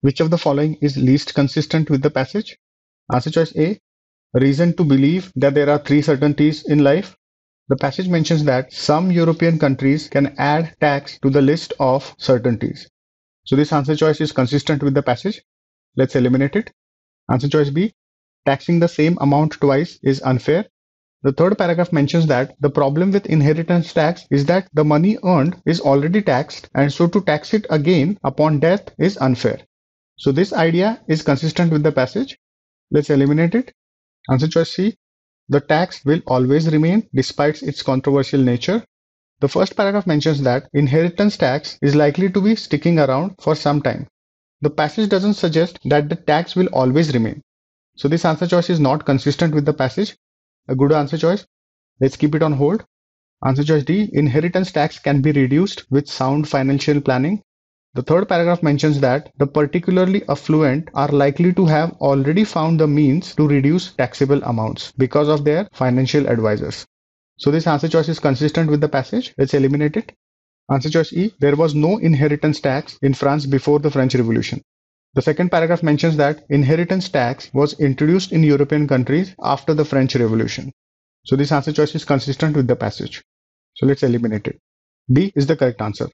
Which of the following is least consistent with the passage? Answer choice A. Reason to believe that there are three certainties in life. The passage mentions that some European countries can add tax to the list of certainties. So this answer choice is consistent with the passage. Let's eliminate it. Answer choice B. Taxing the same amount twice is unfair. The third paragraph mentions that the problem with inheritance tax is that the money earned is already taxed and so to tax it again upon death is unfair. So this idea is consistent with the passage. Let's eliminate it. Answer choice C. The tax will always remain despite its controversial nature. The first paragraph mentions that inheritance tax is likely to be sticking around for some time. The passage doesn't suggest that the tax will always remain. So this answer choice is not consistent with the passage. A good answer choice. Let's keep it on hold. Answer choice D. Inheritance tax can be reduced with sound financial planning. The third paragraph mentions that the particularly affluent are likely to have already found the means to reduce taxable amounts because of their financial advisors. So this answer choice is consistent with the passage. Let's eliminate it. Answer choice E. There was no inheritance tax in France before the French Revolution. The second paragraph mentions that inheritance tax was introduced in European countries after the French Revolution. So this answer choice is consistent with the passage. So let's eliminate it. D is the correct answer.